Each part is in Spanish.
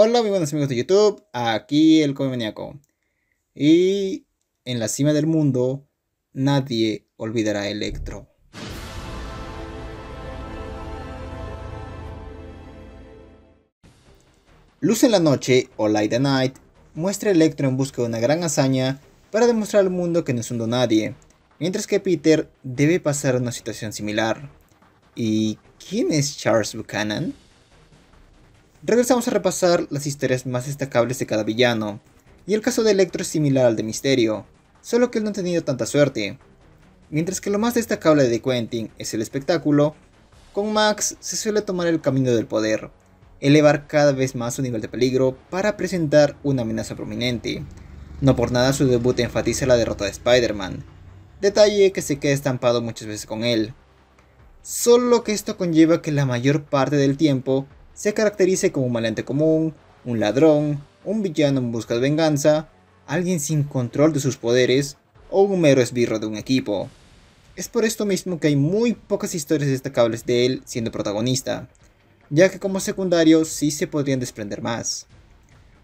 Hola, muy buenos amigos de YouTube. Aquí el Comemaniaco. Y en la cima del mundo, nadie olvidará a Electro. Luz en la noche o Light the Night muestra a Electro en busca de una gran hazaña para demostrar al mundo que no es un nadie, mientras que Peter debe pasar una situación similar. ¿Y quién es Charles Buchanan? regresamos a repasar las historias más destacables de cada villano, y el caso de Electro es similar al de Misterio, solo que él no ha tenido tanta suerte. Mientras que lo más destacable de Quentin es el espectáculo, con Max se suele tomar el camino del poder, elevar cada vez más su nivel de peligro para presentar una amenaza prominente. No por nada su debut enfatiza la derrota de Spider-Man, detalle que se queda estampado muchas veces con él. Solo que esto conlleva que la mayor parte del tiempo se caracterice como un malante común, un ladrón, un villano en busca de venganza, alguien sin control de sus poderes o un mero esbirro de un equipo. Es por esto mismo que hay muy pocas historias destacables de él siendo protagonista, ya que como secundario sí se podrían desprender más.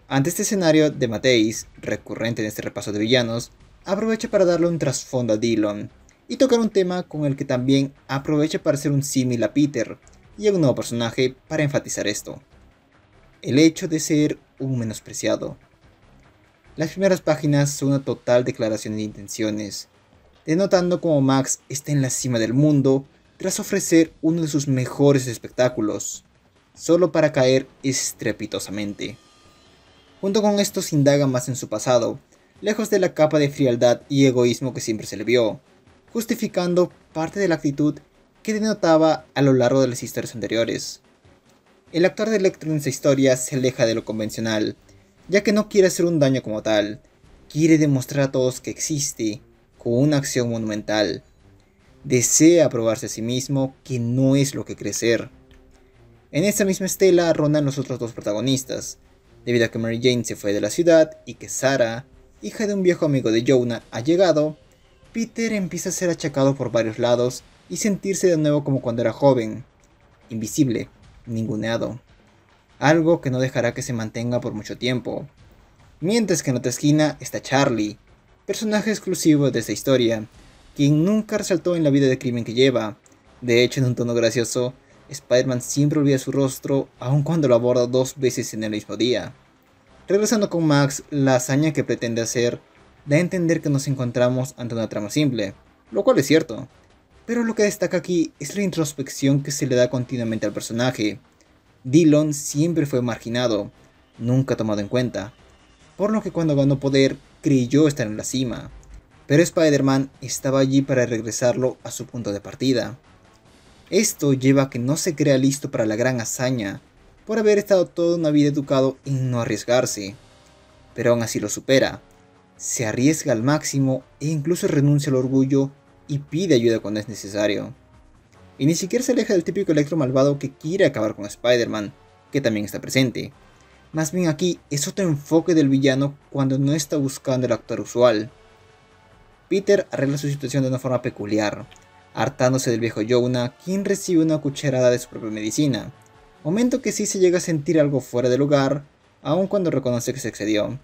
Ante este escenario de Mateis, recurrente en este repaso de villanos, aprovecha para darle un trasfondo a Dillon y tocar un tema con el que también aprovecha para ser un símil a Peter, y un nuevo personaje para enfatizar esto. El hecho de ser un menospreciado. Las primeras páginas son una total declaración de intenciones, denotando cómo Max está en la cima del mundo tras ofrecer uno de sus mejores espectáculos, solo para caer estrepitosamente. Junto con esto se indaga más en su pasado, lejos de la capa de frialdad y egoísmo que siempre se le vio, justificando parte de la actitud que denotaba a lo largo de las historias anteriores. El actor de Electro en esta historia se aleja de lo convencional, ya que no quiere hacer un daño como tal, quiere demostrar a todos que existe, con una acción monumental. Desea probarse a sí mismo que no es lo que crecer. En esta misma estela rondan los otros dos protagonistas, debido a que Mary Jane se fue de la ciudad y que Sara, hija de un viejo amigo de Jonah, ha llegado, Peter empieza a ser achacado por varios lados y sentirse de nuevo como cuando era joven, invisible, ninguneado. Algo que no dejará que se mantenga por mucho tiempo. Mientras que en otra esquina está Charlie, personaje exclusivo de esta historia, quien nunca resaltó en la vida de crimen que lleva. De hecho, en un tono gracioso, Spider-Man siempre olvida su rostro, aun cuando lo aborda dos veces en el mismo día. Regresando con Max, la hazaña que pretende hacer da a entender que nos encontramos ante una trama simple, lo cual es cierto. Pero lo que destaca aquí es la introspección que se le da continuamente al personaje. Dillon siempre fue marginado, nunca tomado en cuenta, por lo que cuando ganó poder creyó estar en la cima, pero Spider-Man estaba allí para regresarlo a su punto de partida. Esto lleva a que no se crea listo para la gran hazaña, por haber estado toda una vida educado en no arriesgarse, pero aún así lo supera, se arriesga al máximo e incluso renuncia al orgullo y pide ayuda cuando es necesario. Y ni siquiera se aleja del típico electro malvado que quiere acabar con Spider-Man, que también está presente. Más bien aquí es otro enfoque del villano cuando no está buscando el actor usual. Peter arregla su situación de una forma peculiar, hartándose del viejo Jonah, quien recibe una cucharada de su propia medicina, momento que sí se llega a sentir algo fuera de lugar, aun cuando reconoce que se excedió.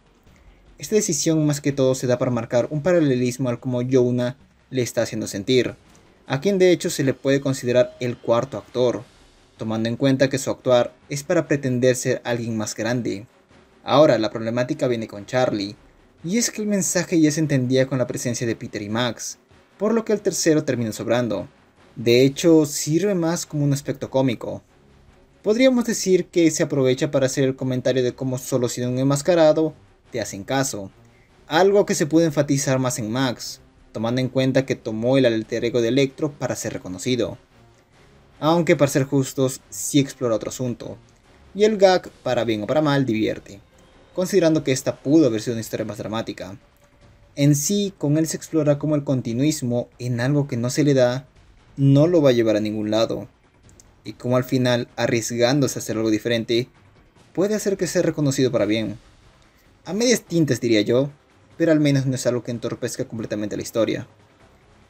Esta decisión más que todo se da para marcar un paralelismo al cómo Jonah le está haciendo sentir, a quien de hecho se le puede considerar el cuarto actor, tomando en cuenta que su actuar es para pretender ser alguien más grande. Ahora la problemática viene con Charlie, y es que el mensaje ya se entendía con la presencia de Peter y Max, por lo que el tercero termina sobrando. De hecho, sirve más como un aspecto cómico. Podríamos decir que se aprovecha para hacer el comentario de cómo solo siendo un enmascarado te hacen caso, algo que se puede enfatizar más en Max, tomando en cuenta que tomó el alter ego de Electro para ser reconocido. Aunque para ser justos, sí explora otro asunto, y el gag, para bien o para mal, divierte, considerando que esta pudo haber sido una historia más dramática. En sí, con él se explora cómo el continuismo en algo que no se le da no lo va a llevar a ningún lado, y cómo al final, arriesgándose a hacer algo diferente, puede hacer que sea reconocido para bien. A medias tintas diría yo, pero al menos no es algo que entorpezca completamente la historia.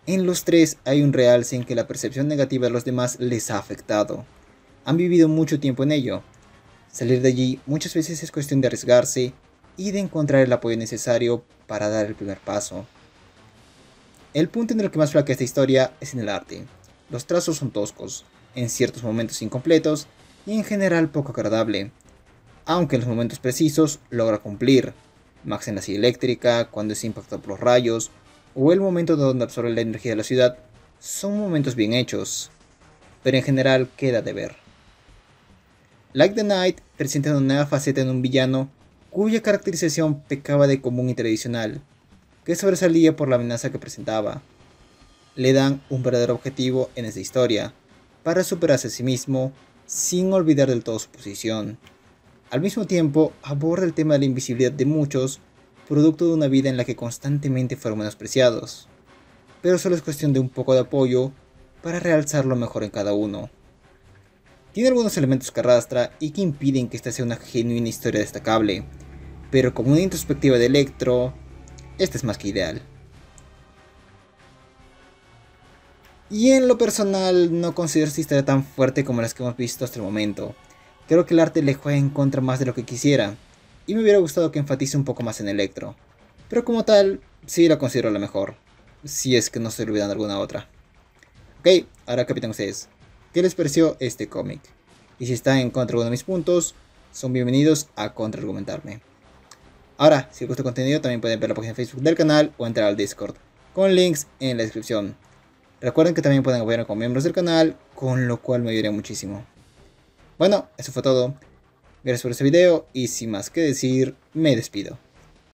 En los tres hay un realce en que la percepción negativa de los demás les ha afectado. Han vivido mucho tiempo en ello. Salir de allí muchas veces es cuestión de arriesgarse y de encontrar el apoyo necesario para dar el primer paso. El punto en el que más flaquea esta historia es en el arte. Los trazos son toscos, en ciertos momentos incompletos y en general poco agradable, aunque en los momentos precisos logra cumplir. Max en la silla eléctrica, cuando es impactado por los rayos, o el momento donde absorbe la energía de la ciudad, son momentos bien hechos, pero en general queda de ver. Like the Night presenta una nueva faceta en un villano cuya caracterización pecaba de común y tradicional, que sobresalía por la amenaza que presentaba. Le dan un verdadero objetivo en esta historia, para superarse a sí mismo sin olvidar del todo su posición. Al mismo tiempo, aborda el tema de la invisibilidad de muchos, producto de una vida en la que constantemente fueron menospreciados. Pero solo es cuestión de un poco de apoyo para realzar lo mejor en cada uno. Tiene algunos elementos que arrastra y que impiden que esta sea una genuina historia destacable, pero como una introspectiva de Electro, esta es más que ideal. Y en lo personal no considero esta historia tan fuerte como las que hemos visto hasta el momento, Creo que el arte le juega en contra más de lo que quisiera, y me hubiera gustado que enfatice un poco más en Electro. Pero como tal, sí la considero la mejor, si es que no estoy olvidando alguna otra. Ok, ahora capitán ustedes, ¿qué les pareció este cómic? Y si están en contra de uno de mis puntos, son bienvenidos a contraargumentarme. Ahora, si les gusta el contenido, también pueden ver la página de Facebook del canal o entrar al Discord, con links en la descripción. Recuerden que también pueden apoyarme con miembros del canal, con lo cual me ayudaría muchísimo. Bueno, eso fue todo. Gracias por este video y sin más que decir, me despido.